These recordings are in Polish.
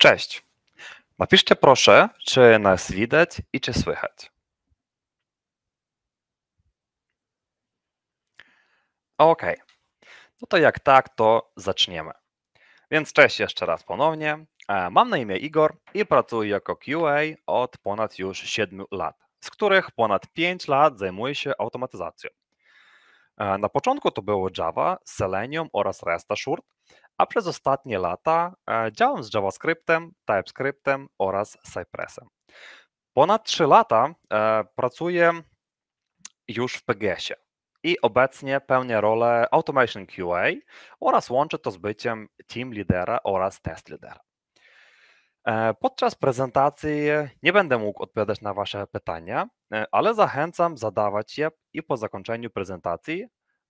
Cześć. Napiszcie proszę, czy nas widać i czy słychać. OK. No to jak tak, to zaczniemy. Więc cześć jeszcze raz ponownie. E, mam na imię Igor i pracuję jako QA od ponad już 7 lat, z których ponad 5 lat zajmuję się automatyzacją. E, na początku to było Java, Selenium oraz Assured a przez ostatnie lata e, działam z JavaScriptem, TypeScriptem oraz Cypressem. Ponad 3 lata e, pracuję już w PGS-ie i obecnie pełnię rolę Automation QA oraz łączę to z byciem team lidera oraz test lidera. E, podczas prezentacji nie będę mógł odpowiadać na Wasze pytania, ale zachęcam zadawać je i po zakończeniu prezentacji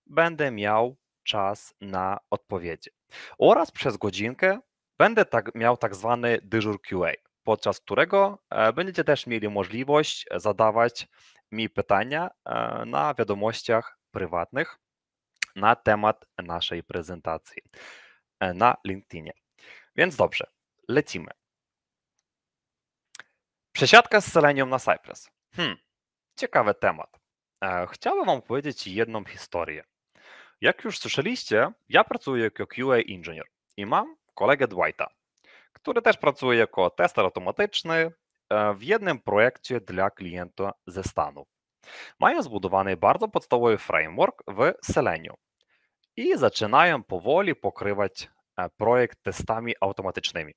będę miał czas na odpowiedzi. Oraz przez godzinkę będę tak, miał tak zwany dyżur QA, podczas którego e, będziecie też mieli możliwość e, zadawać mi pytania e, na wiadomościach prywatnych na temat naszej prezentacji na LinkedInie. Więc dobrze, lecimy. Przesiadka z Selenium na Cypress. Hmm, ciekawy temat. Chciałbym Wam powiedzieć jedną historię. Jak już słyszeliście, ja pracuję jako QA Engineer i mam kolegę Dwighta, który też pracuje jako tester automatyczny e, w jednym projekcie dla klienta ze Stanów. Mają zbudowany bardzo podstawowy framework w Selenium i zaczynają powoli pokrywać e, projekt testami automatycznymi.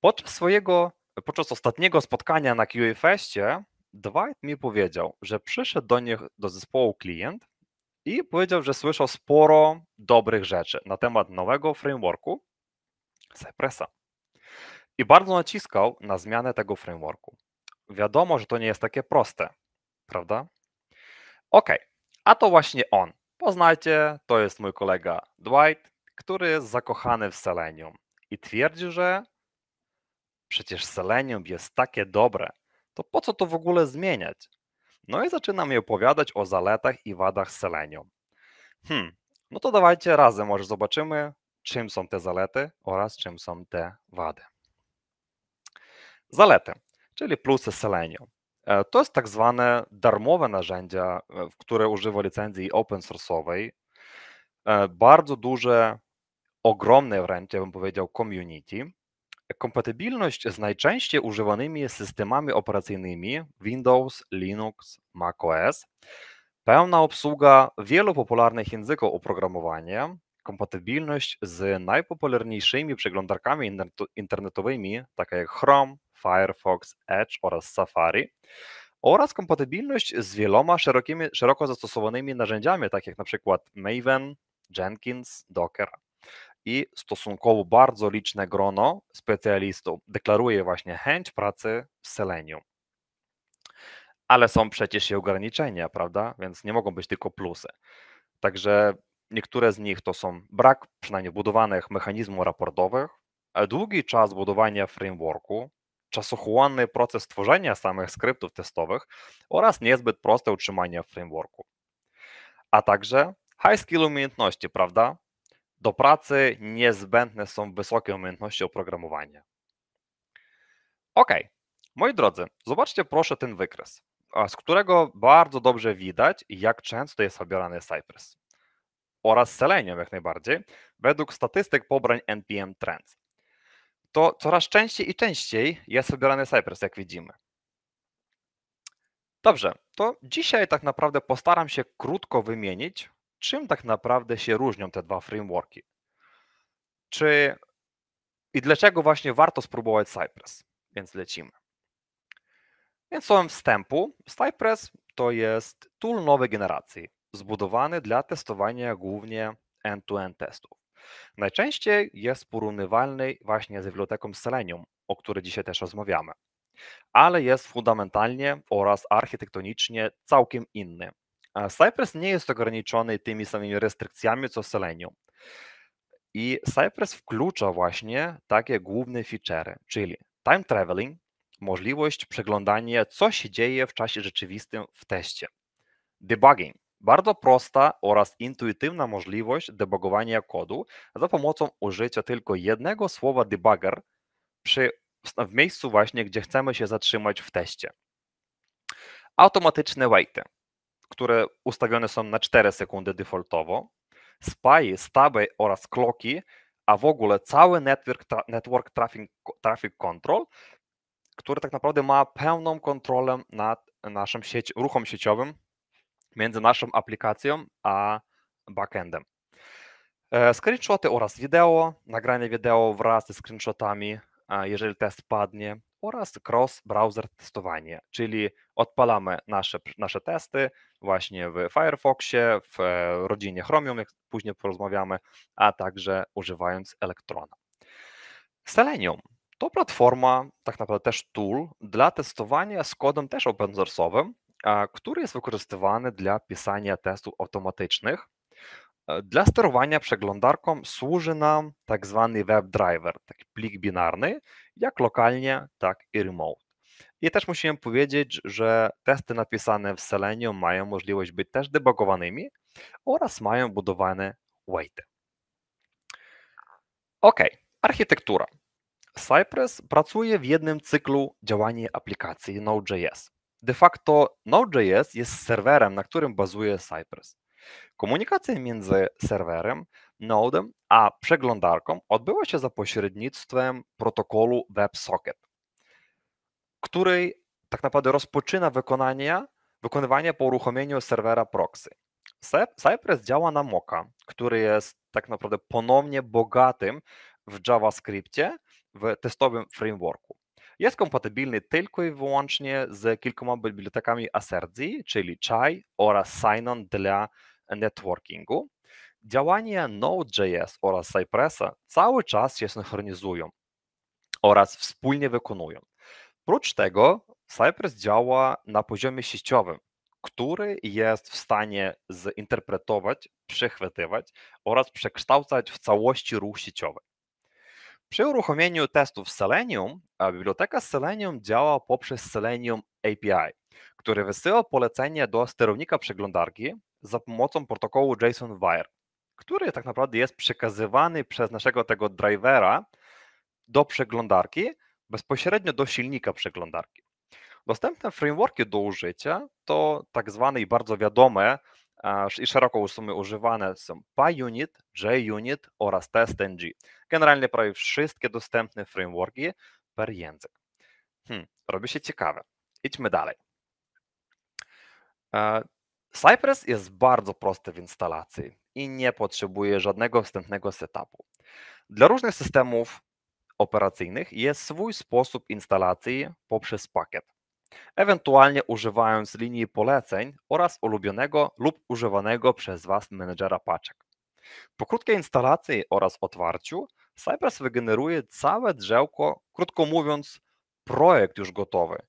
Podczas swojego, podczas ostatniego spotkania na QA Festie Dwight mi powiedział, że przyszedł do nich do zespołu klient i powiedział, że słyszał sporo dobrych rzeczy na temat nowego frameworku Cypressa. I bardzo naciskał na zmianę tego frameworku. Wiadomo, że to nie jest takie proste, prawda? Ok, a to właśnie on. Poznajcie, to jest mój kolega Dwight, który jest zakochany w Selenium i twierdzi, że przecież Selenium jest takie dobre, to po co to w ogóle zmieniać? No i zaczynamy mi opowiadać o zaletach i wadach selenium. Hmm, no to dawajcie razem może zobaczymy, czym są te zalety oraz czym są te wady. Zalety, czyli plusy selenium. E, to jest tak zwane darmowe narzędzia, e, które używa licencji open source'owej. E, bardzo duże, ogromne wręcz, ja bym powiedział, community. Kompatybilność z najczęściej używanymi systemami operacyjnymi Windows, Linux, macOS, pełna obsługa wielu popularnych języków oprogramowania, kompatybilność z najpopularniejszymi przeglądarkami internetowymi, takie jak Chrome, Firefox, Edge oraz Safari, oraz kompatybilność z wieloma szerokimi, szeroko zastosowanymi narzędziami, takich jak przykład Maven, Jenkins, Docker i stosunkowo bardzo liczne grono specjalistów deklaruje właśnie chęć pracy w Selenium. Ale są przecież i ograniczenia, prawda? Więc nie mogą być tylko plusy. Także niektóre z nich to są brak przynajmniej budowanych mechanizmów raportowych, długi czas budowania frameworku, czasochłonny proces tworzenia samych skryptów testowych oraz niezbyt proste utrzymanie frameworku. A także high skill umiejętności, prawda? Do pracy niezbędne są wysokie umiejętności oprogramowania. Ok, moi drodzy, zobaczcie proszę ten wykres, z którego bardzo dobrze widać, jak często jest wybierany Cypress oraz Selenium jak najbardziej, według statystyk pobrań NPM Trends. To coraz częściej i częściej jest wybierany Cypress, jak widzimy. Dobrze, to dzisiaj tak naprawdę postaram się krótko wymienić czym tak naprawdę się różnią te dwa frameworki? Czy i dlaczego właśnie warto spróbować Cypress? Więc lecimy. Więc słowem wstępu, Cypress to jest tool nowej generacji, zbudowany dla testowania głównie end-to-end -end testów. Najczęściej jest porównywalny właśnie z biblioteką Selenium, o której dzisiaj też rozmawiamy, ale jest fundamentalnie oraz architektonicznie całkiem inny Cypress nie jest ograniczony tymi samymi restrykcjami co Selenium. I Cypress wklucza właśnie takie główne featurey, czyli time traveling, możliwość przeglądania, co się dzieje w czasie rzeczywistym w teście. Debugging. Bardzo prosta oraz intuitywna możliwość debugowania kodu za pomocą użycia tylko jednego słowa debugger przy, w miejscu właśnie, gdzie chcemy się zatrzymać w teście. Automatyczne waity które ustawione są na 4 sekundy defaultowo, spy, staby oraz kloki, a w ogóle cały network, tra network traffic, traffic control, który tak naprawdę ma pełną kontrolę nad naszym sieci, ruchem sieciowym między naszą aplikacją a backendem. E, screenshoty oraz wideo, nagranie wideo wraz ze screenshotami, jeżeli test padnie, oraz cross-browser testowanie, czyli odpalamy nasze, nasze testy właśnie w Firefoxie, w e, rodzinie Chromium, jak później porozmawiamy, a także używając Electrona. Selenium to platforma, tak naprawdę też tool dla testowania z kodem też open source'owym, który jest wykorzystywany dla pisania testów automatycznych. E, dla sterowania przeglądarką służy nam tak zwany web driver, taki plik binarny, jak lokalnie, tak i remote. I też musimy powiedzieć, że testy napisane w Selenium mają możliwość być też debugowanymi oraz mają budowane weighty. Ok, architektura. Cypress pracuje w jednym cyklu działania aplikacji Node.js. De facto Node.js jest serwerem, na którym bazuje Cypress. Komunikacja między serwerem Node, a przeglądarką odbyła się za pośrednictwem protokołu WebSocket, który tak naprawdę rozpoczyna wykonanie, wykonywanie po uruchomieniu serwera proxy. Cypress działa na Mocha, który jest tak naprawdę ponownie bogatym w JavaScriptie w testowym frameworku. Jest kompatybilny tylko i wyłącznie z kilkoma bibliotekami Aserti, czyli Chai oraz Signon dla networkingu. Działania Node.js oraz Cypressa cały czas się synchronizują oraz wspólnie wykonują. Prócz tego Cypress działa na poziomie sieciowym, który jest w stanie zinterpretować, przechwytywać oraz przekształcać w całości ruch sieciowy. Przy uruchomieniu testów Selenium, biblioteka Selenium działa poprzez Selenium API, który wysyła polecenie do sterownika przeglądarki za pomocą protokołu JSON-Wire, który tak naprawdę jest przekazywany przez naszego tego drivera do przeglądarki, bezpośrednio do silnika przeglądarki. Dostępne frameworki do użycia to tak zwane i bardzo wiadome i szeroko w używane są PyUnit, JUnit oraz TestNG. Generalnie prawie wszystkie dostępne frameworki per język. Hmm, robi się ciekawe. Idźmy dalej. E, Cypress jest bardzo prosty w instalacji i nie potrzebuje żadnego wstępnego setupu. Dla różnych systemów operacyjnych jest swój sposób instalacji poprzez pakiet, ewentualnie używając linii poleceń oraz ulubionego lub używanego przez Was menedżera paczek. Po krótkiej instalacji oraz otwarciu Cypress wygeneruje całe drzełko, krótko mówiąc, projekt już gotowy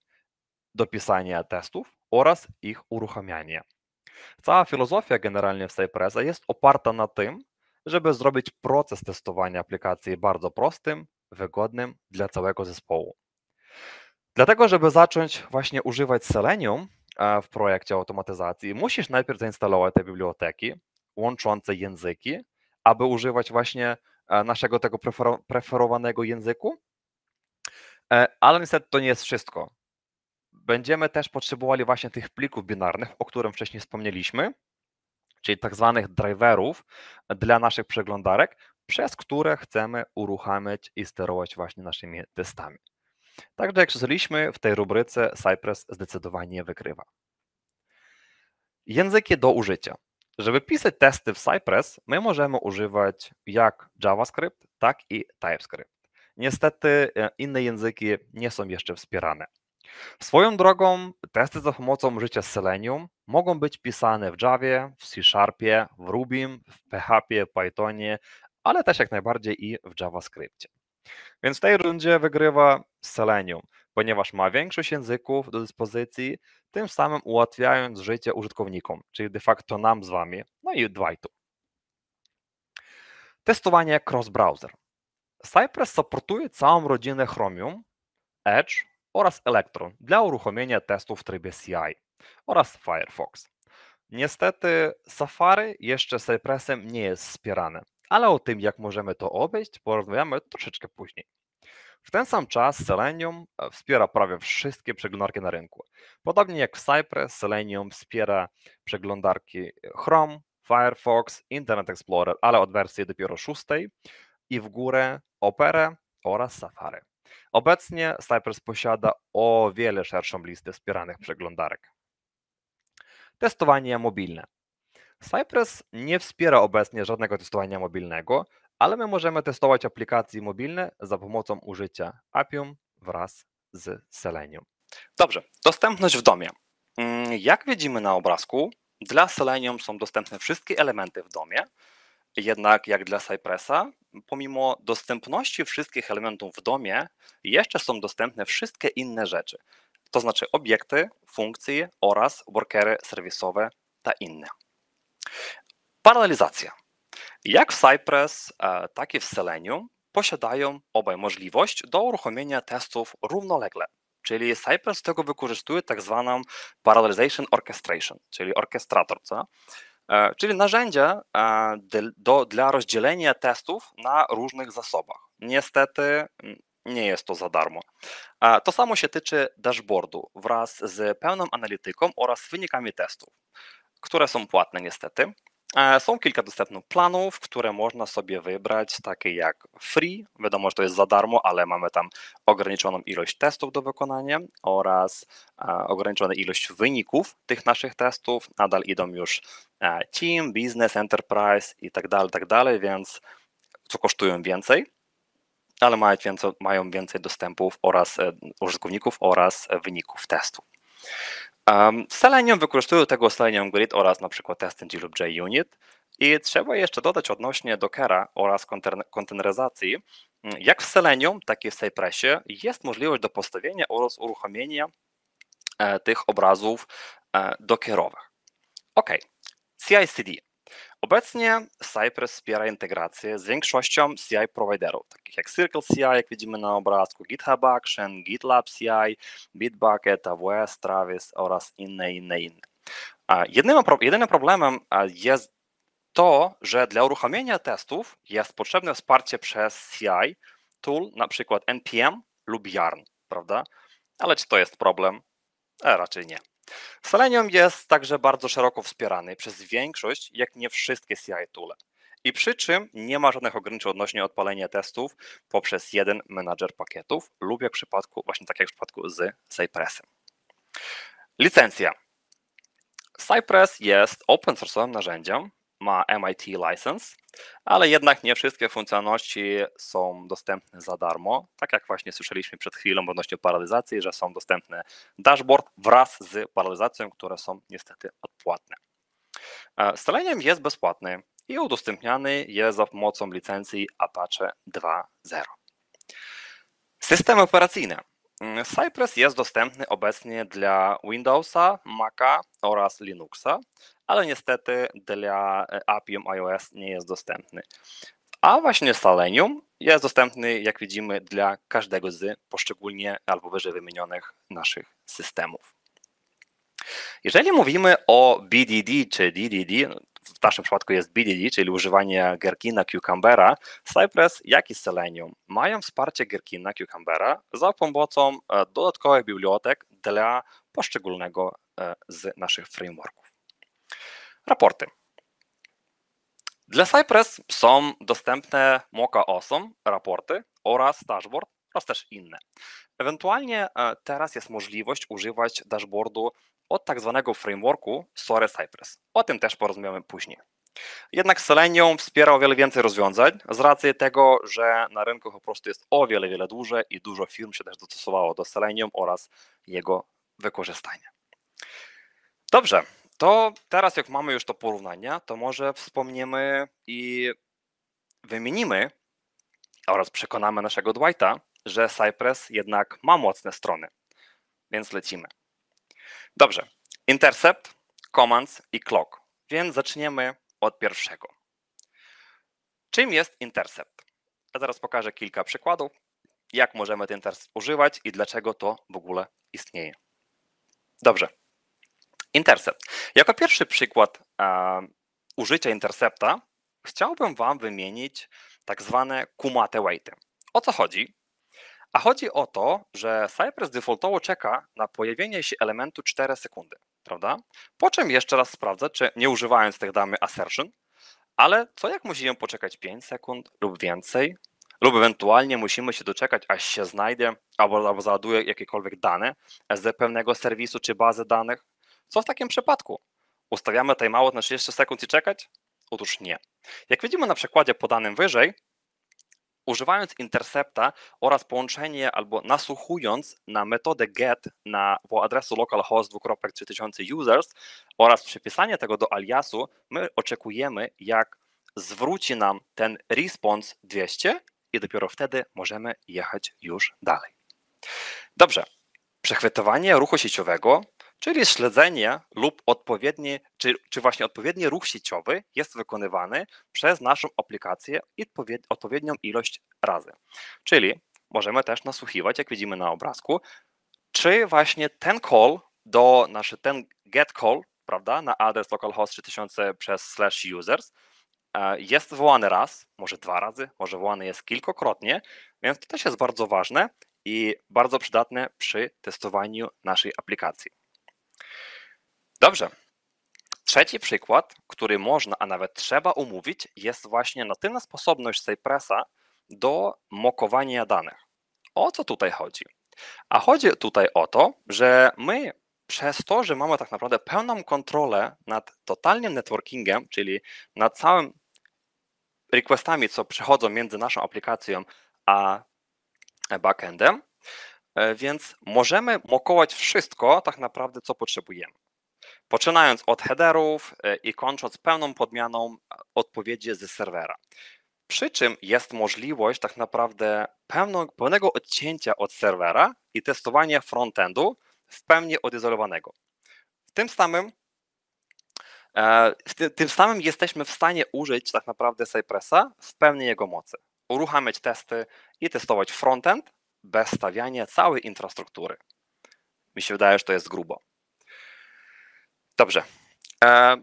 do pisania testów oraz ich uruchamiania. Cała filozofia generalnie w Cypressa jest oparta na tym, żeby zrobić proces testowania aplikacji bardzo prostym, wygodnym dla całego zespołu. Dlatego, żeby zacząć właśnie używać Selenium e, w projekcie automatyzacji, musisz najpierw zainstalować te biblioteki łączące języki, aby używać właśnie e, naszego tego preferowanego języku. E, ale niestety to nie jest wszystko będziemy też potrzebowali właśnie tych plików binarnych, o którym wcześniej wspomnieliśmy, czyli tak zwanych driverów dla naszych przeglądarek, przez które chcemy uruchamiać i sterować właśnie naszymi testami. Także jak słyszeliśmy, w tej rubryce Cypress zdecydowanie wykrywa. Języki do użycia. Żeby pisać testy w Cypress, my możemy używać jak JavaScript, tak i TypeScript. Niestety e, inne języki nie są jeszcze wspierane. Swoją drogą, testy za pomocą życia Selenium mogą być pisane w Java, w C Sharpie, w Rubim, w PHP, Pythonie, ale też jak najbardziej i w JavaScriptie. Więc w tej rundzie wygrywa Selenium, ponieważ ma większość języków do dyspozycji, tym samym ułatwiając życie użytkownikom, czyli de facto nam z Wami, no i Dwightu. Testowanie cross-browser. Cypress supportuje całą rodzinę Chromium, Edge, oraz Electron dla uruchomienia testów w trybie CI oraz Firefox. Niestety Safari jeszcze z Cypressem nie jest wspierane, ale o tym jak możemy to obejść porozmawiamy troszeczkę później. W ten sam czas Selenium e, wspiera prawie wszystkie przeglądarki na rynku. Podobnie jak w Cypress, Selenium wspiera przeglądarki e, Chrome, Firefox, Internet Explorer, ale od wersji dopiero szóstej i w górę Operę oraz Safari. Obecnie Cypress posiada o wiele szerszą listę wspieranych przeglądarek. Testowanie mobilne. Cypress nie wspiera obecnie żadnego testowania mobilnego, ale my możemy testować aplikacje mobilne za pomocą użycia Appium wraz z Selenium. Dobrze, dostępność w domie. Mm, jak widzimy na obrazku, dla Selenium są dostępne wszystkie elementy w domie, jednak jak dla Cypressa, pomimo dostępności wszystkich elementów w domie, jeszcze są dostępne wszystkie inne rzeczy, to znaczy obiekty, funkcje oraz workery serwisowe ta inne. Paralelizacja. Jak w Cypress, e, tak i w Selenium posiadają obaj możliwość do uruchomienia testów równolegle. Czyli Cypress tego wykorzystuje tak zwaną Parallelization Orchestration, czyli orkestrator. Co? E, czyli narzędzie do, dla rozdzielenia testów na różnych zasobach. Niestety nie jest to za darmo. E, to samo się tyczy dashboardu wraz z pełną analityką oraz wynikami testów, które są płatne niestety. E, są kilka dostępnych planów, które można sobie wybrać, takie jak free, wiadomo, że to jest za darmo, ale mamy tam ograniczoną ilość testów do wykonania oraz e, ograniczoną ilość wyników tych naszych testów. Nadal idą już e, team, business, enterprise i tak dalej, tak dalej, więc co kosztują więcej, ale mają więcej, mają więcej dostępów oraz użytkowników oraz wyników testów. Um, Selenium wykorzystują tego Selenium Grid oraz na przykład lub JUnit. I trzeba jeszcze dodać odnośnie Dockera oraz konteneryzacji, mm, jak w Selenium, tak i w Cypressie jest możliwość do postawienia oraz uruchomienia e, tych obrazów e, dockerowych. Ok, CI/CD. Obecnie Cypress wspiera integrację z większością CI providerów, takich jak CircleCI, jak widzimy na obrazku, GitHub Action, GitLab CI, Bitbucket, AWS, Travis oraz inne, inne, inne. Jednym, jedynym problemem jest to, że dla uruchomienia testów jest potrzebne wsparcie przez CI tool, na przykład NPM lub Yarn, prawda? Ale czy to jest problem? E, raczej nie. Selenium jest także bardzo szeroko wspierany przez większość, jak nie wszystkie CI-tule. I przy czym nie ma żadnych ograniczeń odnośnie odpalenia testów poprzez jeden menadżer pakietów lub jak w przypadku, właśnie tak jak w przypadku z Cypressem. Licencja. Cypress jest open source'owym narzędziem, ma MIT license, ale jednak nie wszystkie funkcjonalności są dostępne za darmo. Tak jak właśnie słyszeliśmy przed chwilą odnośnie paralizacji, że są dostępne dashboard wraz z paralizacją, które są niestety odpłatne. E, Staleniem jest bezpłatny i udostępniany jest za pomocą licencji Apache 2.0. Systemy operacyjne. Mm, Cypress jest dostępny obecnie dla Windowsa, Maca oraz Linuxa, ale niestety dla e, Appium iOS nie jest dostępny. A właśnie Selenium jest dostępny, jak widzimy, dla każdego z poszczególnie albo wyżej wymienionych naszych systemów. Jeżeli mówimy o BDD czy DDD, w naszym przypadku jest BDD, czyli używanie Gherkina Cucumbera, Cypress, jak i Selenium mają wsparcie Gherkina Cucumbera za pomocą e, dodatkowych bibliotek dla poszczególnego e, z naszych frameworków raporty. Dla Cypress są dostępne Mocha 8 raporty oraz dashboard oraz też inne. Ewentualnie e, teraz jest możliwość używać dashboardu od tak zwanego frameworku Sore Cypress. O tym też porozmawiamy później. Jednak Selenium wspiera o wiele więcej rozwiązań z racji tego, że na rynku po prostu jest o wiele, wiele dłużej i dużo firm się też dostosowało do Selenium oraz jego wykorzystania. Dobrze, to teraz, jak mamy już to porównanie, to może wspomnimy i wymienimy oraz przekonamy naszego Dwighta, że Cypress jednak ma mocne strony. Więc lecimy. Dobrze. Intercept, commands i clock. Więc zaczniemy od pierwszego. Czym jest intercept? Ja pokażę kilka przykładów, jak możemy ten intercept używać i dlaczego to w ogóle istnieje. Dobrze. Intercept. Jako pierwszy przykład e, użycia intercepta chciałbym Wam wymienić tak zwane kumate weighty. O co chodzi? A chodzi o to, że Cypress defaultowo czeka na pojawienie się elementu 4 sekundy, prawda? Po czym jeszcze raz sprawdza, czy nie używając tych damy assertion, ale co jak musimy poczekać 5 sekund lub więcej, lub ewentualnie musimy się doczekać, aż się znajdzie albo, albo załaduje jakiekolwiek dane z pewnego serwisu czy bazy danych, co w takim przypadku? Ustawiamy timeout na 30 sekund i czekać? Otóż nie. Jak widzimy na przykładzie podanym wyżej, używając intercepta oraz połączenie albo nasłuchując na metodę get na, po adresu localhost 2.3000 users oraz przypisanie tego do aliasu, my oczekujemy, jak zwróci nam ten response 200 i dopiero wtedy możemy jechać już dalej. Dobrze, przechwytywanie ruchu sieciowego czyli śledzenie lub odpowiednie, czy, czy właśnie odpowiedni ruch sieciowy jest wykonywany przez naszą aplikację odpowiednią ilość razy. Czyli możemy też nasłuchiwać, jak widzimy na obrazku, czy właśnie ten call do nasz znaczy ten get call, prawda, na adres localhost 3000 przez slash users e, jest wołany raz, może dwa razy, może wołany jest kilkokrotnie, więc to też jest bardzo ważne i bardzo przydatne przy testowaniu naszej aplikacji. Dobrze. Trzeci przykład, który można, a nawet trzeba umówić, jest właśnie tyle sposobność Cypressa do mokowania danych. O co tutaj chodzi? A chodzi tutaj o to, że my przez to, że mamy tak naprawdę pełną kontrolę nad totalnym networkingiem, czyli nad całym requestami, co przechodzą między naszą aplikacją a backendem, E, więc możemy mokować wszystko tak naprawdę, co potrzebujemy. Poczynając od headerów e, i kończąc pełną podmianą e, odpowiedzi ze serwera. Przy czym jest możliwość tak naprawdę pełno, pełnego odcięcia od serwera i testowania frontendu w pełni odizolowanego. Tym samym, tym samym jesteśmy w stanie użyć tak naprawdę Cypressa w pełni jego mocy. Uruchamiać testy i testować frontend bez stawiania całej infrastruktury. Mi się wydaje, że to jest grubo. Dobrze. E,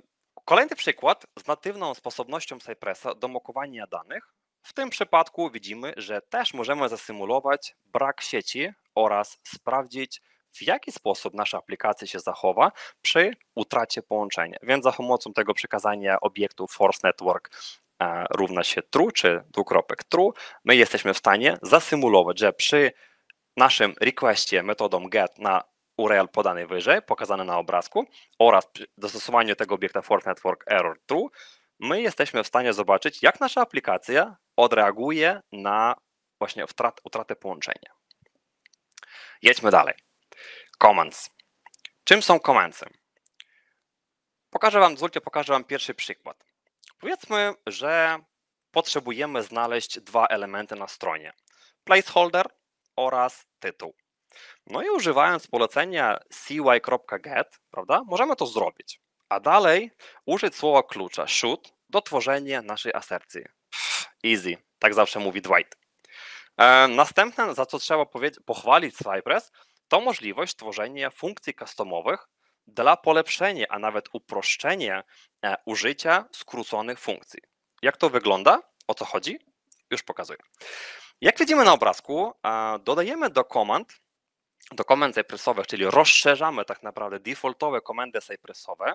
kolejny przykład z natywną sposobnością Cypressa do mokowania danych. W tym przypadku widzimy, że też możemy zasymulować brak sieci oraz sprawdzić, w jaki sposób nasza aplikacja się zachowa przy utracie połączenia. Więc za pomocą tego przekazania obiektu Force Network równa się true, czy dwukropek true, my jesteśmy w stanie zasymulować, że przy naszym requestie metodą get na URL podany wyżej, pokazane na obrazku oraz dostosowaniu tego obiekta for network error true, my jesteśmy w stanie zobaczyć, jak nasza aplikacja odreaguje na właśnie utratę połączenia. Jedźmy dalej. Commands. Czym są comments? Pokażę Wam, zwróćcie, pokażę Wam pierwszy przykład. Powiedzmy, że potrzebujemy znaleźć dwa elementy na stronie: placeholder oraz tytuł. No i używając polecenia cy.get, prawda, możemy to zrobić. A dalej użyć słowa klucza should do tworzenia naszej asercji. Easy, tak zawsze mówi Dwight. E, następne, za co trzeba pochwalić Cypress, to możliwość tworzenia funkcji customowych dla polepszenia, a nawet uproszczenia e, użycia skróconych funkcji. Jak to wygląda? O co chodzi? Już pokazuję. Jak widzimy na obrazku, e, dodajemy do komand, do komend cyprysowych, czyli rozszerzamy tak naprawdę defaultowe komendy Cypressowe,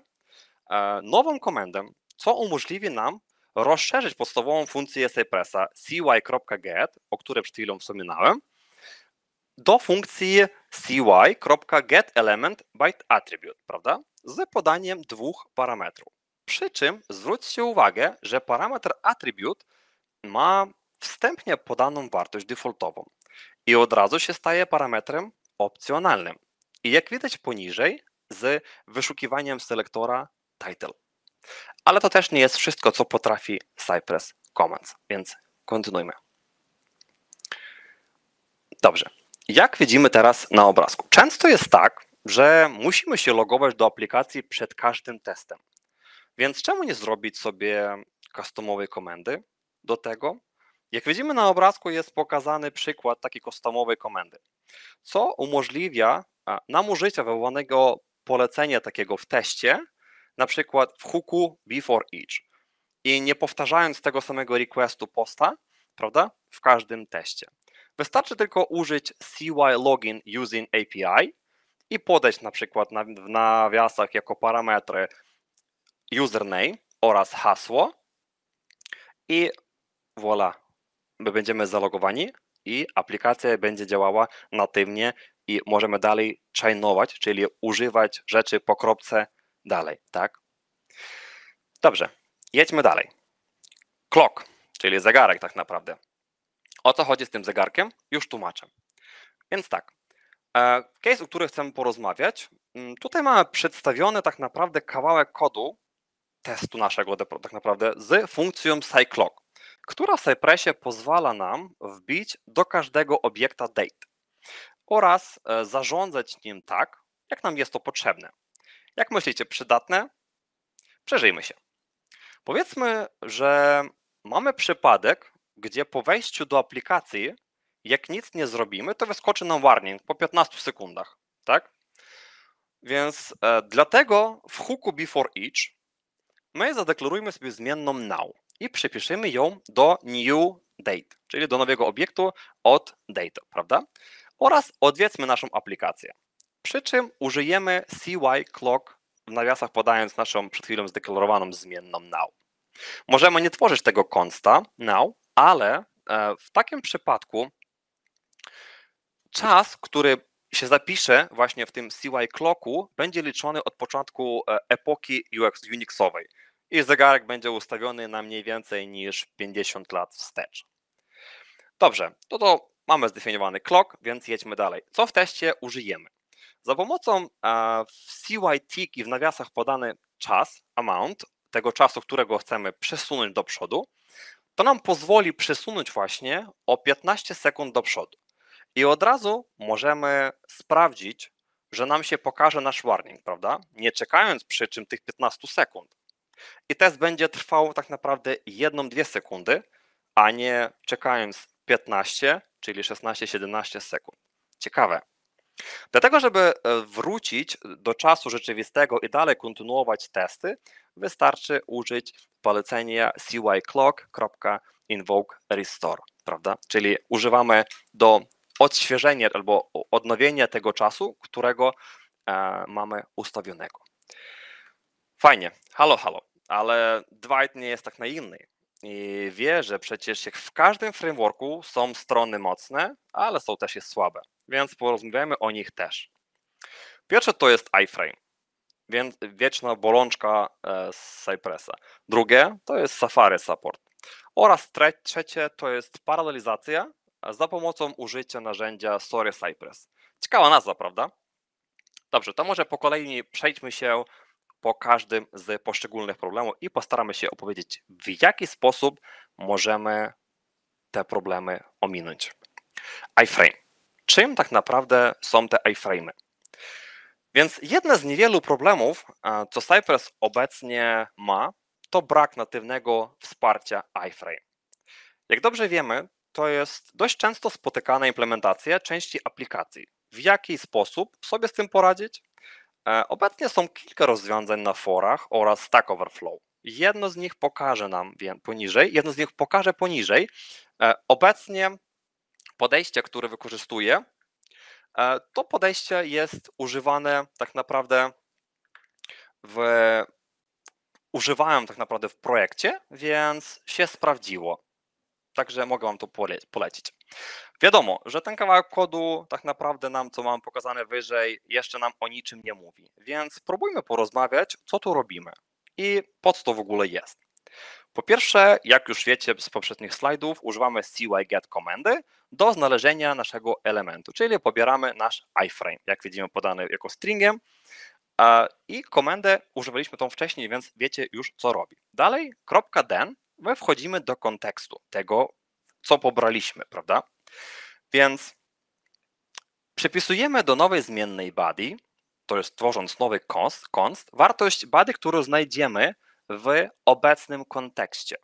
e, nową komendę, co umożliwi nam rozszerzyć podstawową funkcję cypressa cy.get, o której przed chwilą wspominałem, do funkcji cy.getElementByteAttribute, prawda? Z podaniem dwóch parametrów. Przy czym zwróćcie uwagę, że parametr attribute ma wstępnie podaną wartość defaultową i od razu się staje parametrem opcjonalnym. I jak widać poniżej, z wyszukiwaniem selektora title. Ale to też nie jest wszystko, co potrafi Cypress Commands, więc kontynuujmy. Dobrze, jak widzimy teraz na obrazku, często jest tak, że musimy się logować do aplikacji przed każdym testem. Więc czemu nie zrobić sobie customowej komendy do tego? Jak widzimy na obrazku jest pokazany przykład takiej customowej komendy, co umożliwia nam użycia wywołanego polecenia takiego w teście, na przykład w hooku before each i nie powtarzając tego samego requestu posta, prawda, w każdym teście. Wystarczy tylko użyć CY login using API i podać na przykład na, w nawiasach jako parametry username oraz hasło i voilà, my będziemy zalogowani i aplikacja będzie działała natywnie i możemy dalej chainować, czyli używać rzeczy po kropce dalej, tak? Dobrze, jedźmy dalej. Clock, czyli zegarek tak naprawdę. O co chodzi z tym zegarkiem? Już tłumaczę. Więc tak, e, case, o którym chcemy porozmawiać, mm, tutaj mamy przedstawiony tak naprawdę kawałek kodu testu naszego tak naprawdę z funkcją cyclock, która w Cypressie pozwala nam wbić do każdego obiekta date oraz e, zarządzać nim tak, jak nam jest to potrzebne. Jak myślicie, przydatne? Przeżyjmy się. Powiedzmy, że mamy przypadek, gdzie po wejściu do aplikacji, jak nic nie zrobimy, to wyskoczy nam warning po 15 sekundach, tak? Więc e, dlatego w hooku before each my zadeklarujmy sobie zmienną now i przypiszemy ją do new date, czyli do nowego obiektu od date, prawda? Oraz odwiedzmy naszą aplikację. Przy czym użyjemy CY clock w nawiasach podając naszą przed chwilą zdeklarowaną zmienną now. Możemy nie tworzyć tego consta now, ale e, w takim przypadku czas, który się zapisze właśnie w tym CY clocku, będzie liczony od początku e, epoki UX Unixowej i zegarek będzie ustawiony na mniej więcej niż 50 lat wstecz. Dobrze, to to mamy zdefiniowany clock, więc jedźmy dalej. Co w teście użyjemy? Za pomocą e, w y Tick i w nawiasach podany czas, amount, tego czasu, którego chcemy przesunąć do przodu, to nam pozwoli przesunąć właśnie o 15 sekund do przodu. I od razu możemy sprawdzić, że nam się pokaże nasz warning, prawda? Nie czekając przy czym tych 15 sekund. I test będzie trwał tak naprawdę 1-2 sekundy, a nie czekając 15, czyli 16-17 sekund. Ciekawe. Dlatego, żeby e, wrócić do czasu rzeczywistego i dalej kontynuować testy, wystarczy użyć polecenia cyclock.invokeRestore, prawda? Czyli używamy do odświeżenia albo odnowienia tego czasu, którego e, mamy ustawionego. Fajnie, halo, halo, ale Dwight nie jest tak naiwny i wie, że przecież jak w każdym frameworku są strony mocne, ale są też i słabe, więc porozmawiamy o nich też. Pierwsze to jest iframe wieczna bolączka e, z Cypressa. Drugie to jest Safari Support. Oraz trzecie to jest paralelizacja za pomocą użycia narzędzia Sorry Cypress. Ciekawa nazwa, prawda? Dobrze, to może po kolei przejdźmy się po każdym z poszczególnych problemów i postaramy się opowiedzieć, w jaki sposób możemy te problemy ominąć. iFrame. Czym tak naprawdę są te iframe'y? Więc jedne z niewielu problemów, co Cypress obecnie ma, to brak natywnego wsparcia iframe. Jak dobrze wiemy, to jest dość często spotykana implementacja części aplikacji. W jaki sposób sobie z tym poradzić? E, obecnie są kilka rozwiązań na forach oraz Stack Overflow. Jedno z nich pokaże nam poniżej, jedno z nich pokażę poniżej. E, obecnie podejście, które wykorzystuję, E, to podejście jest używane tak naprawdę w używałem tak naprawdę w projekcie, więc się sprawdziło. Także mogę Wam to polecić. Wiadomo, że ten kawałek kodu, tak naprawdę nam, co mam pokazane wyżej, jeszcze nam o niczym nie mówi. Więc spróbujmy porozmawiać, co tu robimy i po co to w ogóle jest. Po pierwsze, jak już wiecie z poprzednich slajdów, używamy CYGET komendy do znalezienia naszego elementu, czyli pobieramy nasz iframe, jak widzimy podany jako stringiem i komendę używaliśmy tą wcześniej, więc wiecie już co robi. Dalej, kropka den, my wchodzimy do kontekstu tego, co pobraliśmy, prawda? Więc przypisujemy do nowej zmiennej body, to jest tworząc nowy const, const wartość body, którą znajdziemy w obecnym kontekście.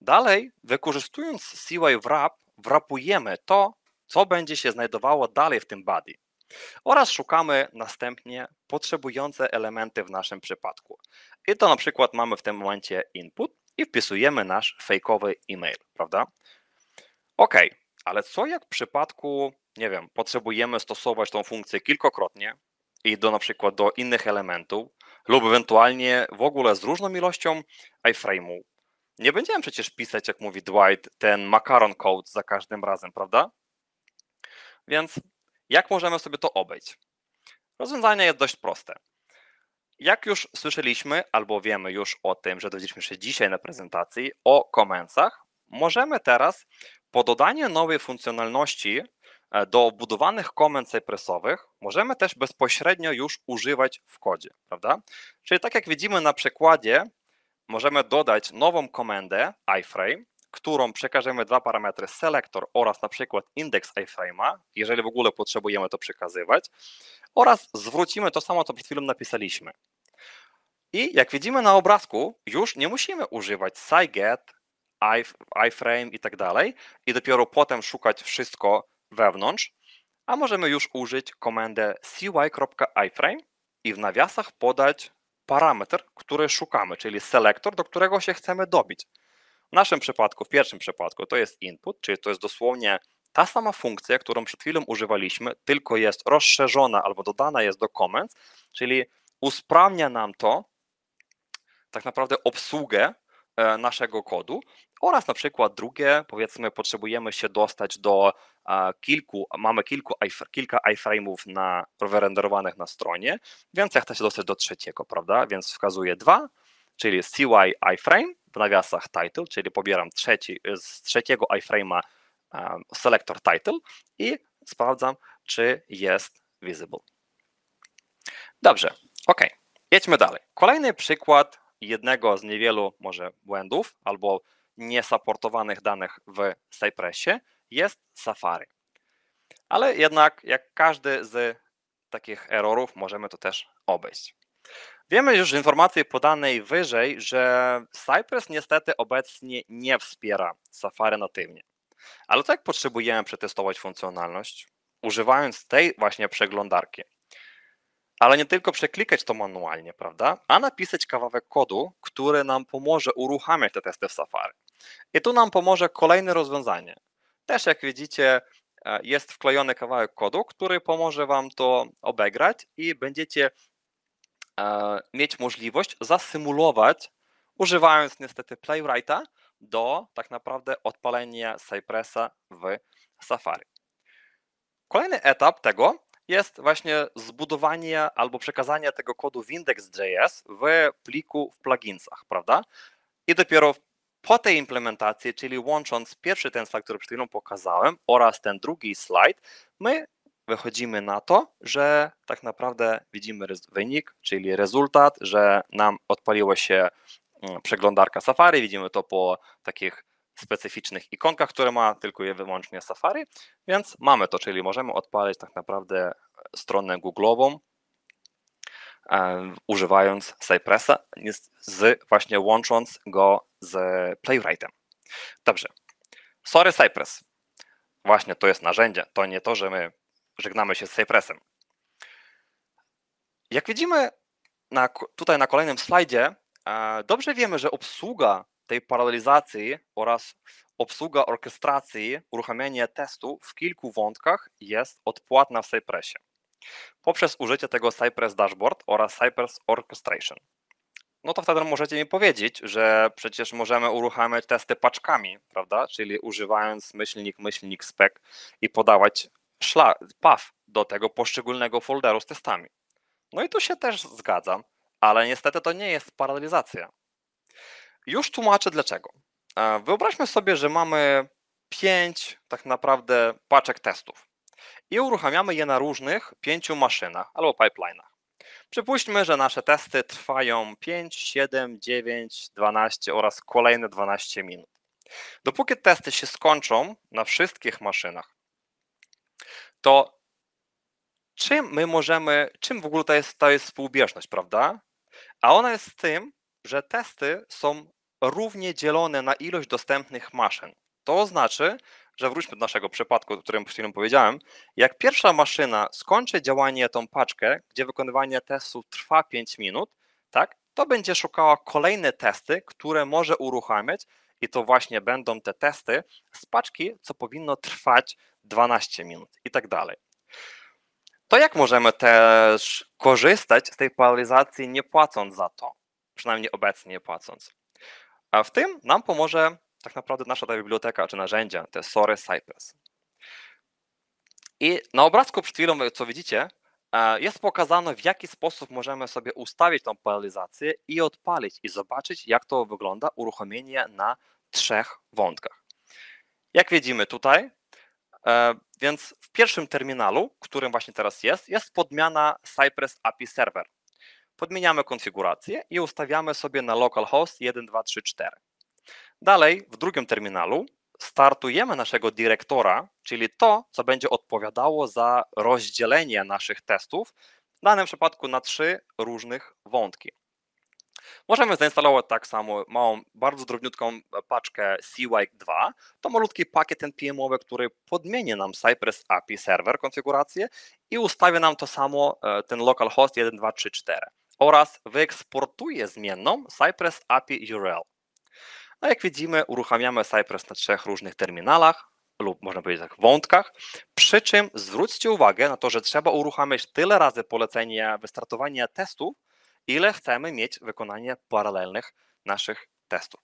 Dalej, wykorzystując CY wrap, wrapujemy to, co będzie się znajdowało dalej w tym body oraz szukamy następnie potrzebujące elementy w naszym przypadku. I to na przykład mamy w tym momencie input i wpisujemy nasz fejkowy e-mail, prawda? Ok, ale co jak w przypadku, nie wiem, potrzebujemy stosować tą funkcję kilkokrotnie i do na przykład do innych elementów, lub ewentualnie w ogóle z różną ilością iframe'u. Nie będziemy przecież pisać, jak mówi Dwight, ten makaron code za każdym razem, prawda? Więc jak możemy sobie to obejść? Rozwiązanie jest dość proste. Jak już słyszeliśmy, albo wiemy już o tym, że dowiedzieliśmy się dzisiaj na prezentacji o komensach, możemy teraz po dodaniu nowej funkcjonalności E, do budowanych komend Cypressowych możemy też bezpośrednio już używać w kodzie, prawda? Czyli tak jak widzimy na przykładzie, możemy dodać nową komendę iframe, którą przekażemy dwa parametry selector oraz na przykład indeks iframe'a, jeżeli w ogóle potrzebujemy to przekazywać, oraz zwrócimy to samo, co przed chwilą napisaliśmy. I jak widzimy na obrazku, już nie musimy używać SciGet, iframe i tak dalej, i dopiero potem szukać wszystko wewnątrz, a możemy już użyć komendę cy.iframe i w nawiasach podać parametr, który szukamy, czyli selektor, do którego się chcemy dobić. W naszym przypadku, w pierwszym przypadku to jest input, czyli to jest dosłownie ta sama funkcja, którą przed chwilą używaliśmy, tylko jest rozszerzona albo dodana jest do comments, czyli usprawnia nam to tak naprawdę obsługę e, naszego kodu oraz na przykład drugie, powiedzmy, potrzebujemy się dostać do kilku, mamy kilku, kilka iframe'ów na wyrenderowanych na stronie, więc ja chcę się dostać do trzeciego, prawda? Więc wskazuję dwa, czyli CY iframe w nawiasach title, czyli pobieram trzeci, z trzeciego iframe'a selector title i sprawdzam, czy jest visible. Dobrze, ok, jedźmy dalej. Kolejny przykład jednego z niewielu może błędów albo niesaportowanych danych w Cypressie jest Safari. Ale jednak, jak każdy z takich errorów, możemy to też obejść. Wiemy już z informacji podanej wyżej, że Cypress niestety obecnie nie wspiera Safari natywnie. Ale tak potrzebujemy przetestować funkcjonalność, używając tej właśnie przeglądarki. Ale nie tylko przeklikać to manualnie, prawda? A napisać kawałek kodu, który nam pomoże uruchamiać te testy w Safari. I tu nam pomoże kolejne rozwiązanie. Też jak widzicie, e, jest wklejony kawałek kodu, który pomoże Wam to obegrać i będziecie e, mieć możliwość zasymulować, używając niestety Playwrighta, do tak naprawdę odpalenia Cypressa w Safari. Kolejny etap tego jest właśnie zbudowanie albo przekazanie tego kodu w index.js w pliku w pluginsach, prawda? I dopiero po tej implementacji, czyli łącząc pierwszy ten slajd, który przed chwilą pokazałem oraz ten drugi slajd, my wychodzimy na to, że tak naprawdę widzimy wynik, czyli rezultat, że nam odpaliła się mm, przeglądarka Safari, widzimy to po takich specyficznych ikonkach, które ma tylko je wyłącznie Safari, więc mamy to, czyli możemy odpalić tak naprawdę e, stronę Google'ową, używając Cypressa, z, właśnie łącząc go z Playwrightem. Dobrze. Sorry Cypress. Właśnie to jest narzędzie. To nie to, że my żegnamy się z Cypressem. Jak widzimy na, tutaj na kolejnym slajdzie, e, dobrze wiemy, że obsługa tej paralelizacji oraz obsługa orkiestracji, uruchamianie testu w kilku wątkach jest odpłatna w Cypressie poprzez użycie tego Cypress Dashboard oraz Cypress Orchestration. No to wtedy możecie mi powiedzieć, że przecież możemy uruchamiać testy paczkami, prawda? Czyli używając myślnik, myślnik spec i podawać szlak, path do tego poszczególnego folderu z testami. No i tu się też zgadzam, ale niestety to nie jest paralizacja. Już tłumaczę dlaczego. E, wyobraźmy sobie, że mamy pięć tak naprawdę paczek testów i uruchamiamy je na różnych pięciu maszynach albo pipeline'ach. Przypuśćmy, że nasze testy trwają 5, 7, 9, 12 oraz kolejne 12 minut. Dopóki testy się skończą na wszystkich maszynach, to czym my możemy, czym w ogóle to jest, to jest współbieżność, prawda? A ona jest tym, że testy są równie dzielone na ilość dostępnych maszyn. To znaczy, że wróćmy do naszego przypadku, o którym przed chwilą powiedziałem. Jak pierwsza maszyna skończy działanie tą paczkę, gdzie wykonywanie testu trwa 5 minut, tak, to będzie szukała kolejne testy, które może uruchamiać i to właśnie będą te testy z paczki, co powinno trwać 12 minut i tak dalej. To jak możemy też korzystać z tej paralizacji nie płacąc za to, przynajmniej obecnie nie płacąc? A w tym nam pomoże tak naprawdę nasza ta biblioteka czy narzędzia, te Sory Cypress. I na obrazku przed chwilą, co widzicie, e, jest pokazane, w jaki sposób możemy sobie ustawić tą polaryzację i odpalić i zobaczyć, jak to wygląda uruchomienie na trzech wątkach. Jak widzimy tutaj, e, więc w pierwszym terminalu, którym właśnie teraz jest, jest podmiana Cypress API Server. Podmieniamy konfigurację i ustawiamy sobie na localhost 4. Dalej, w drugim terminalu startujemy naszego dyrektora, czyli to, co będzie odpowiadało za rozdzielenie naszych testów, w danym przypadku na trzy różnych wątki. Możemy zainstalować tak samo małą, bardzo drobniutką paczkę CY2. To malutki pakiet NPM-owy, który podmieni nam Cypress API server konfigurację i ustawi nam to samo e, ten localhost 1234 oraz wyeksportuje zmienną Cypress API URL. No jak widzimy, uruchamiamy Cypress na trzech różnych terminalach lub można powiedzieć tak wątkach, przy czym zwróćcie uwagę na to, że trzeba uruchamiać tyle razy polecenie wystartowania testu, ile chcemy mieć wykonanie paralelnych naszych testów.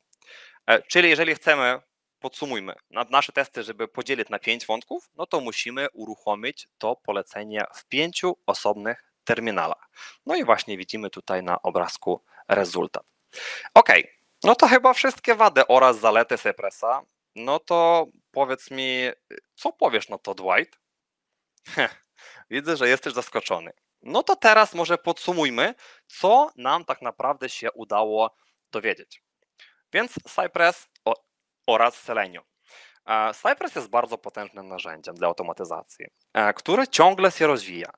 E, czyli jeżeli chcemy, podsumujmy, nasze testy, żeby podzielić na pięć wątków, no to musimy uruchomić to polecenie w pięciu osobnych terminalach. No i właśnie widzimy tutaj na obrazku rezultat. OK, no to chyba wszystkie wady oraz zalety Cypressa. No to powiedz mi, co powiesz na to, Dwight? Heh, widzę, że jesteś zaskoczony. No to teraz może podsumujmy, co nam tak naprawdę się udało dowiedzieć. Więc Cypress oraz Selenium. E, Cypress jest bardzo potężnym narzędziem dla automatyzacji, e, które ciągle się rozwija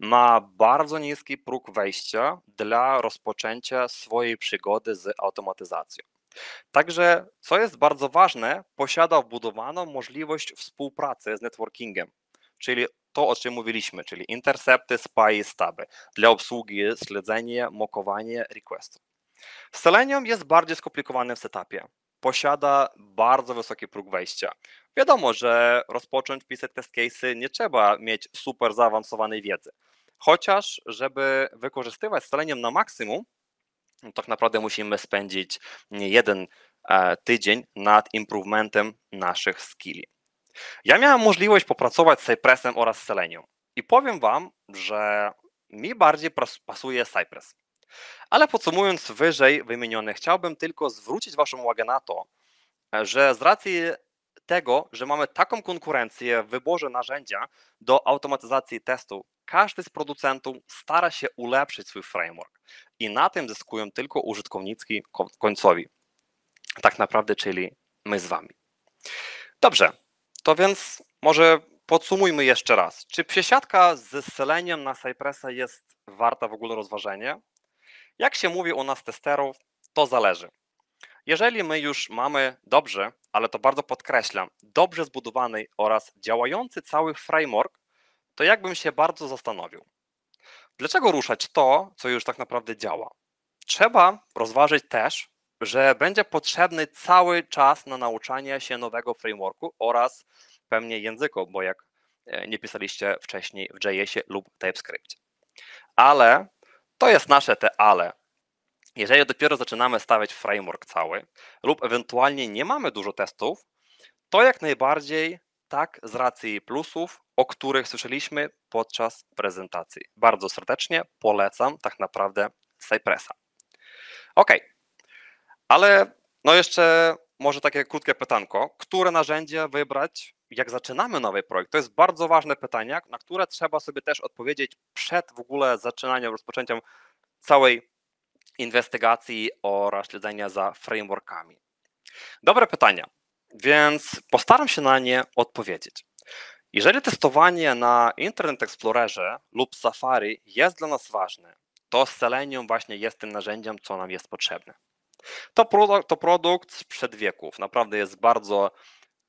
ma bardzo niski próg wejścia dla rozpoczęcia swojej przygody z automatyzacją. Także, co jest bardzo ważne, posiada wbudowaną możliwość współpracy z networkingiem, czyli to, o czym mówiliśmy, czyli intercepty, spy i staby dla obsługi, śledzenia, mokowanie requestów. Selenium jest bardziej skomplikowanym w setupie. Posiada bardzo wysoki próg wejścia. Wiadomo, że rozpocząć pisać test case'y nie trzeba mieć super zaawansowanej wiedzy. Chociaż, żeby wykorzystywać staleniem na maksimum, no tak naprawdę musimy spędzić jeden e, tydzień nad improvementem naszych skilli. Ja miałem możliwość popracować z Cypressem oraz Selenium i powiem Wam, że mi bardziej pasuje Cypress. Ale podsumując wyżej wymienione, chciałbym tylko zwrócić Waszą uwagę na to, że z racji tego, że mamy taką konkurencję w wyborze narzędzia do automatyzacji testu każdy z producentów stara się ulepszyć swój framework i na tym zyskują tylko użytkownicy końcowi. Tak naprawdę, czyli my z wami. Dobrze, to więc może podsumujmy jeszcze raz. Czy przesiadka z seleniem na Cypressa jest warta w ogóle rozważenia? Jak się mówi u nas testerów, to zależy. Jeżeli my już mamy dobrze, ale to bardzo podkreślam, dobrze zbudowany oraz działający cały framework, to jakbym się bardzo zastanowił. Dlaczego ruszać to, co już tak naprawdę działa? Trzeba rozważyć też, że będzie potrzebny cały czas na nauczanie się nowego frameworku oraz pewnie języku, bo jak e, nie pisaliście wcześniej w JS-ie lub TypeScript. Ale to jest nasze te ale. Jeżeli dopiero zaczynamy stawiać framework cały lub ewentualnie nie mamy dużo testów, to jak najbardziej tak z racji plusów, o których słyszeliśmy podczas prezentacji. Bardzo serdecznie polecam tak naprawdę Cypressa. Ok, ale no jeszcze może takie krótkie pytanko. Które narzędzie wybrać, jak zaczynamy nowy projekt? To jest bardzo ważne pytanie, na które trzeba sobie też odpowiedzieć przed w ogóle zaczynaniem, rozpoczęciem całej inwestygacji oraz śledzenia za frameworkami. Dobre pytania więc postaram się na nie odpowiedzieć. Jeżeli testowanie na Internet Explorerze lub Safari jest dla nas ważne, to Selenium właśnie jest tym narzędziem, co nam jest potrzebne. To, produkt, to produkt sprzed wieków, naprawdę jest bardzo,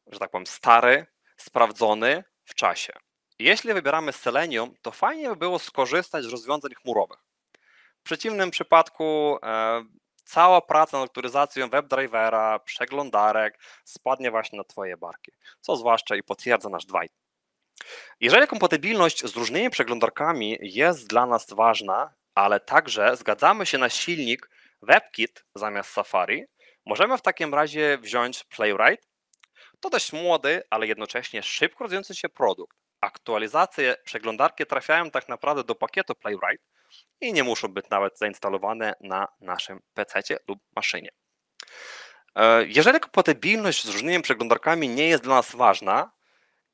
że tak powiem, stary, sprawdzony w czasie. Jeśli wybieramy Selenium, to fajnie by było skorzystać z rozwiązań chmurowych. W przeciwnym przypadku e, cała praca nad aktualizacją WebDrivera, przeglądarek spadnie właśnie na Twoje barki, co zwłaszcza i potwierdza nasz Dwight. Jeżeli kompatybilność z różnymi przeglądarkami jest dla nas ważna, ale także zgadzamy się na silnik WebKit zamiast Safari, możemy w takim razie wziąć Playwright. To dość młody, ale jednocześnie szybko rozwijający się produkt. Aktualizacje przeglądarki trafiają tak naprawdę do pakietu Playwright, i nie muszą być nawet zainstalowane na naszym PC lub maszynie. E, jeżeli kompatybilność z różnymi przeglądarkami nie jest dla nas ważna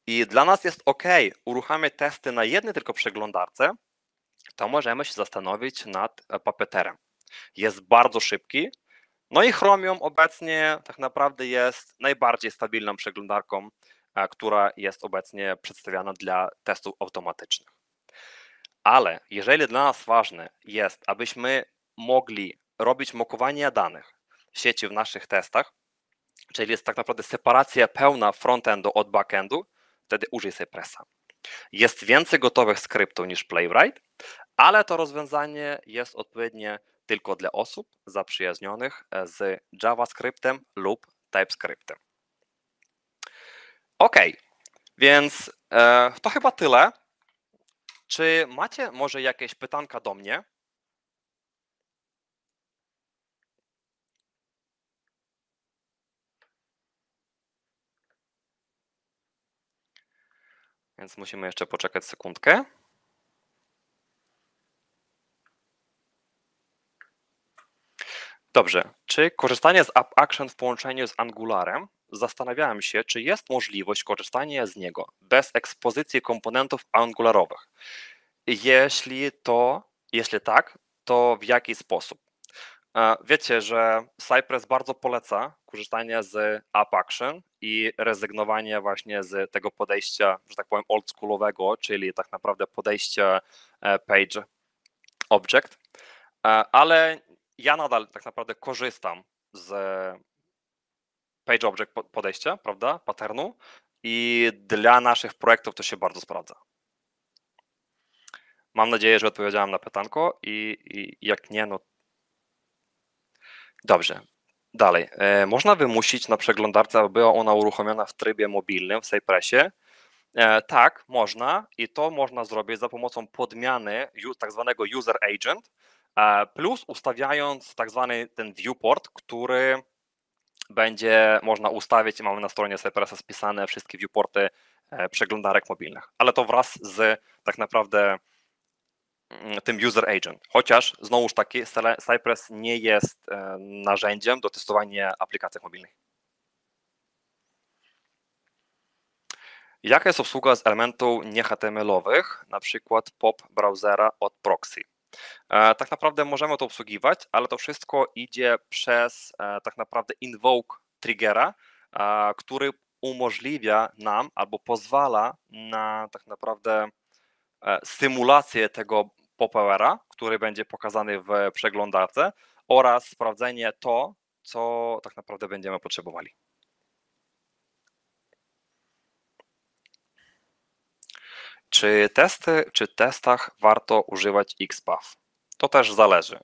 i dla nas jest OK uruchamiamy testy na jednej tylko przeglądarce, to możemy się zastanowić nad e, Papeterem. Jest bardzo szybki, no i Chromium obecnie tak naprawdę jest najbardziej stabilną przeglądarką, e, która jest obecnie przedstawiana dla testów automatycznych. Ale jeżeli dla nas ważne jest, abyśmy mogli robić mokowanie danych w sieci w naszych testach, czyli jest tak naprawdę separacja pełna frontendu od backendu, wtedy użyj Cypressa. Jest więcej gotowych skryptów niż Playwright, ale to rozwiązanie jest odpowiednie tylko dla osób zaprzyjaźnionych e, z JavaScriptem lub TypeScriptem. Ok, więc e, to chyba tyle. Czy macie może jakieś pytanka do mnie? Więc musimy jeszcze poczekać sekundkę. Dobrze. Czy korzystanie z App Action w połączeniu z Angularem? Zastanawiałem się, czy jest możliwość korzystania z niego bez ekspozycji komponentów angularowych. Jeśli to, jeśli tak, to w jaki sposób? E, wiecie, że Cypress bardzo poleca korzystanie z App Action i rezygnowanie właśnie z tego podejścia, że tak powiem, oldschoolowego, czyli tak naprawdę podejścia e, page object, e, ale ja nadal tak naprawdę korzystam z page object podejścia, prawda, patternu i dla naszych projektów to się bardzo sprawdza. Mam nadzieję, że odpowiedziałam na pytanko i, i jak nie, no dobrze. Dalej, e, można wymusić na przeglądarce, aby była ona uruchomiona w trybie mobilnym w Cypressie. E, tak, można i to można zrobić za pomocą podmiany tak zwanego user agent, E, plus ustawiając tak zwany ten viewport, który będzie można ustawić, mamy na stronie CPRS spisane wszystkie viewporty e, przeglądarek mobilnych, ale to wraz z tak naprawdę mm, tym user agent. Chociaż znowuż taki Cypress nie jest e, narzędziem do testowania aplikacji mobilnych. Jaka jest obsługa z elementów nie HTML-owych, na przykład pop browsera od proxy? E, tak naprawdę możemy to obsługiwać, ale to wszystko idzie przez e, tak naprawdę invoke triggera, e, który umożliwia nam albo pozwala na tak naprawdę symulację tego popera, który będzie pokazany w przeglądarce oraz sprawdzenie to, co tak naprawdę będziemy potrzebowali. Czy testy, czy testach warto używać XPath? To też zależy.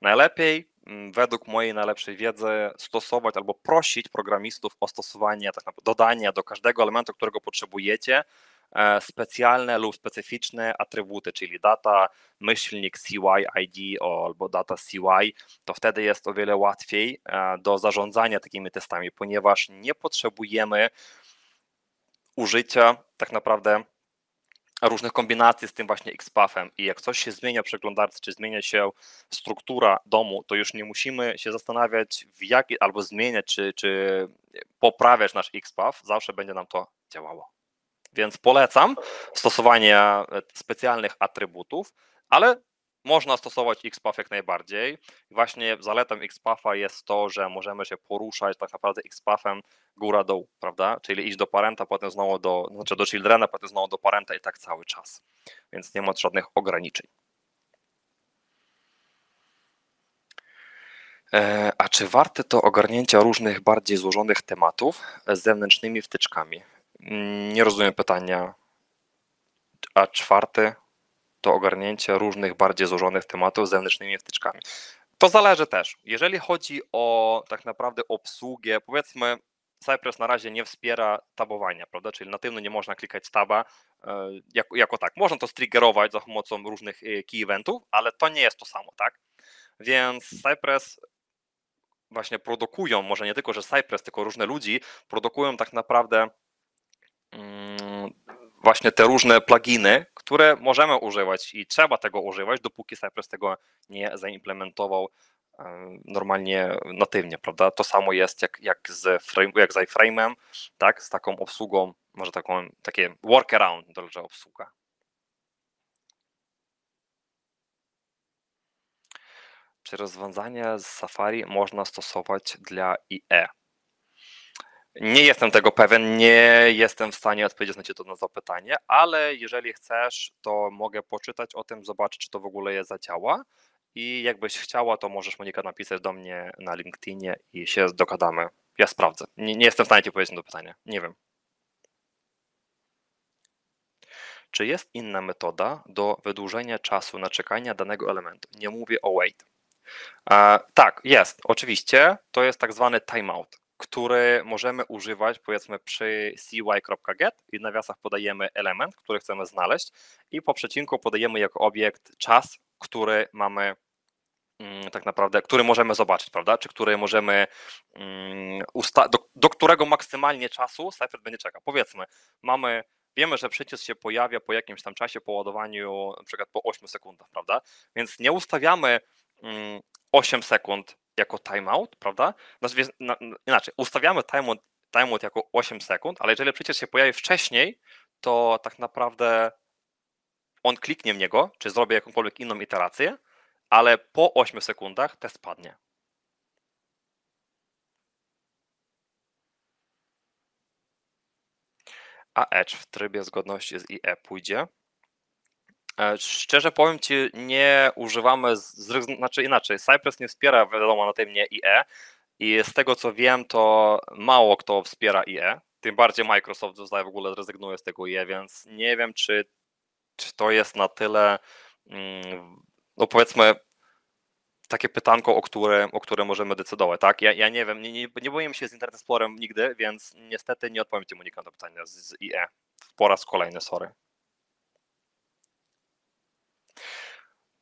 Najlepiej, mm, według mojej najlepszej wiedzy, stosować albo prosić programistów o stosowanie, tak naprawdę dodanie do każdego elementu, którego potrzebujecie, e, specjalne lub specyficzne atrybuty, czyli data myślnik CY ID albo data CY, to wtedy jest o wiele łatwiej e, do zarządzania takimi testami, ponieważ nie potrzebujemy użycia tak naprawdę różnych kombinacji z tym właśnie XPathem i jak coś się zmienia w przeglądarce, czy zmienia się struktura domu, to już nie musimy się zastanawiać w jaki, albo zmieniać, czy, czy poprawiać nasz XPAF, zawsze będzie nam to działało. Więc polecam stosowanie e, specjalnych atrybutów, ale można stosować XPath jak najbardziej. Właśnie zaletą XPatha jest to, że możemy się poruszać tak naprawdę XPathem góra-dół, prawda? Czyli iść do parenta, potem znowu do, znaczy do childrena, potem znowu do parenta i tak cały czas. Więc nie ma żadnych ograniczeń. E, a czy warte to ogarnięcia różnych bardziej złożonych tematów z zewnętrznymi wtyczkami? Mm, nie rozumiem pytania. A czwarty, to ogarnięcie różnych bardziej złożonych tematów zewnętrznymi wtyczkami. To zależy też. Jeżeli chodzi o tak naprawdę obsługę, powiedzmy, Cypress na razie nie wspiera tabowania, prawda? Czyli natywno nie można klikać taba e, jako, jako tak. Można to striggerować za pomocą różnych e, key eventów, ale to nie jest to samo, tak? Więc hmm. Cypress właśnie produkują, może nie tylko, że Cypress, tylko różne ludzi produkują tak naprawdę mm, właśnie te różne pluginy, które możemy używać i trzeba tego używać, dopóki Cypress tego nie zaimplementował normalnie natywnie, prawda? To samo jest jak, jak z, frame, jak z iframe'em, tak? Z taką obsługą, może taką, takie workaround, dobrze obsługa. Czy rozwiązania z Safari można stosować dla IE? Nie jestem tego pewien, nie jestem w stanie odpowiedzieć na Cię to na zapytanie, ale jeżeli chcesz, to mogę poczytać o tym, zobaczyć, czy to w ogóle je zadziała. I jakbyś chciała, to możesz Monika napisać do mnie na LinkedInie i się dogadamy. Ja sprawdzę. Nie, nie jestem w stanie Ci odpowiedzieć na to pytanie. Nie wiem. Czy jest inna metoda do wydłużenia czasu na czekanie danego elementu? Nie mówię o wait. E, tak, jest. Oczywiście to jest tak zwany timeout który możemy używać powiedzmy przy cy.get i w nawiasach podajemy element, który chcemy znaleźć i po przecinku podajemy jako obiekt czas, który mamy mm, tak naprawdę, który możemy zobaczyć, prawda? Czy który możemy mm, do, do, którego maksymalnie czasu Cypher będzie czekał. Powiedzmy, mamy, wiemy, że przycisk się pojawia po jakimś tam czasie, po ładowaniu, na przykład po 8 sekundach, prawda? Więc nie ustawiamy 8 mm, sekund jako timeout, prawda? Znaczy, na, inaczej, ustawiamy timeout, timeout jako 8 sekund, ale jeżeli przecież się pojawi wcześniej, to tak naprawdę on kliknie w niego, czy zrobię jakąkolwiek inną iterację, ale po 8 sekundach test spadnie. A Edge w trybie zgodności z IE pójdzie. E, szczerze powiem Ci, nie używamy, z, znaczy inaczej, Cypress nie wspiera wiadomo na tym nie IE i z tego co wiem, to mało kto wspiera IE, tym bardziej Microsoft w ogóle zrezygnuje z tego IE, więc nie wiem czy, czy to jest na tyle, mm, no powiedzmy, takie pytanko, o które, o które możemy decydować, tak? Ja, ja nie wiem, nie, nie, nie boję się z Internet Explorem nigdy, więc niestety nie odpowiem Ci Monika na pytania z, z IE. Po raz kolejny, sorry.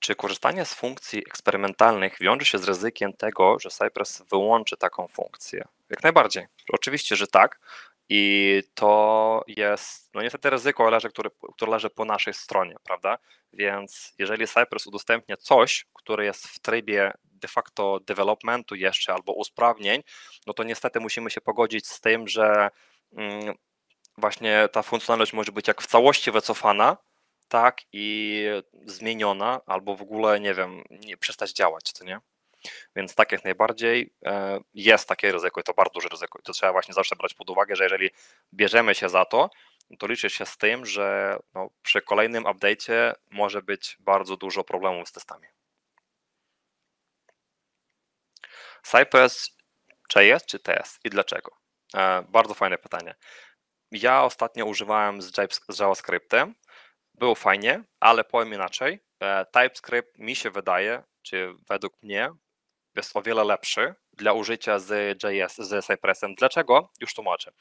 Czy korzystanie z funkcji eksperymentalnych wiąże się z ryzykiem tego, że Cypress wyłączy taką funkcję? Jak najbardziej. Oczywiście, że tak. I to jest, no niestety ryzyko, leży, które, które leży po naszej stronie, prawda? Więc jeżeli Cypress udostępnia coś, które jest w trybie de facto developmentu jeszcze albo usprawnień, no to niestety musimy się pogodzić z tym, że mm, właśnie ta funkcjonalność może być jak w całości wycofana, tak i zmieniona, albo w ogóle, nie wiem, nie, przestać działać, to nie? Więc tak jak najbardziej e, jest takie ryzyko i to bardzo duże ryzyko. I to trzeba właśnie zawsze brać pod uwagę, że jeżeli bierzemy się za to, to liczy się z tym, że no, przy kolejnym update'cie może być bardzo dużo problemów z testami. Cypress czy jest, czy test i dlaczego? E, bardzo fajne pytanie. Ja ostatnio używałem z JavaScriptem było fajnie, ale powiem inaczej. E, TypeScript mi się wydaje, czy według mnie, jest o wiele lepszy dla użycia z JS, z Cypressem. Dlaczego? Już tłumaczę.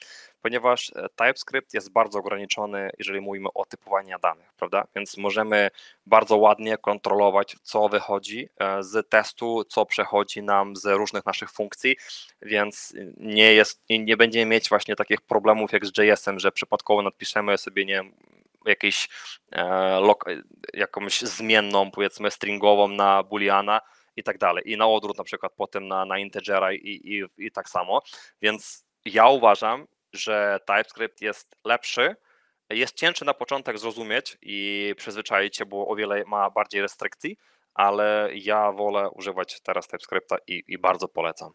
Ponieważ e, TypeScript jest bardzo ograniczony, jeżeli mówimy o typowaniu danych, prawda? Więc możemy bardzo ładnie kontrolować, co wychodzi e, z testu, co przechodzi nam z różnych naszych funkcji, więc nie, jest, nie będziemy mieć właśnie takich problemów jak z JS-em, że przypadkowo nadpiszemy sobie, nie wiem, jakiejś, e, jakąś zmienną, powiedzmy stringową na booleana i tak dalej. I na odwrót na przykład potem na, na integera i, i, i tak samo. Więc ja uważam, że TypeScript jest lepszy, jest cięższy na początek zrozumieć i przyzwyczaić się, bo o wiele ma bardziej restrykcji, ale ja wolę używać teraz TypeScripta i, i bardzo polecam.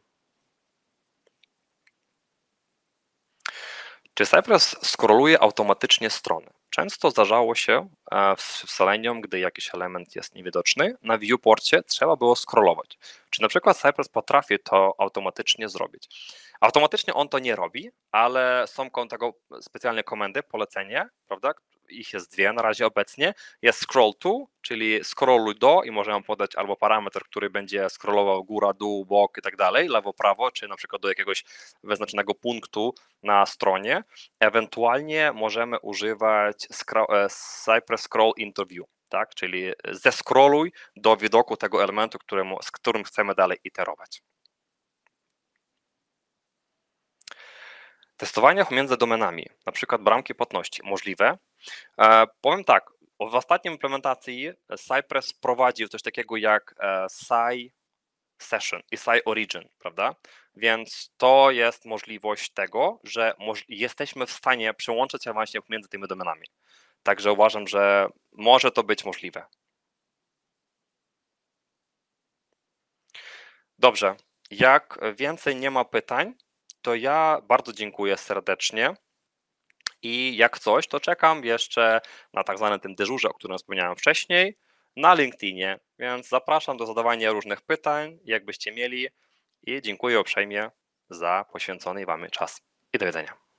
Czy Cypress skroluje automatycznie strony? Często zdarzało się e, w Selenium, gdy jakiś element jest niewidoczny, na viewporcie trzeba było scrollować. Czy na przykład Cypress potrafi to automatycznie zrobić? Automatycznie on to nie robi, ale są tego specjalne komendy, polecenie, prawda, ich jest dwie na razie obecnie, jest scroll to, czyli scrolluj do i możemy podać albo parametr, który będzie scrollował góra, dół, bok i tak dalej, lewo, prawo, czy na przykład do jakiegoś wyznaczonego punktu na stronie. Ewentualnie możemy używać e, Cypress Scroll Interview. Tak, czyli zeskroluj do widoku tego elementu, któremu, z którym chcemy dalej iterować. testowaniach między domenami, na przykład bramki płatności, możliwe. E, powiem tak, w ostatniej implementacji Cypress prowadził coś takiego jak e, Cy Session i Cy Origin, prawda? Więc to jest możliwość tego, że moż jesteśmy w stanie przełączyć się właśnie między tymi domenami. Także uważam, że może to być możliwe. Dobrze. Jak więcej nie ma pytań, to ja bardzo dziękuję serdecznie. I jak coś, to czekam jeszcze na tak zwanym tym dyżurze, o którym wspomniałem wcześniej, na LinkedInie. Więc zapraszam do zadawania różnych pytań, jakbyście mieli. I dziękuję uprzejmie za poświęcony Wam czas. I do widzenia.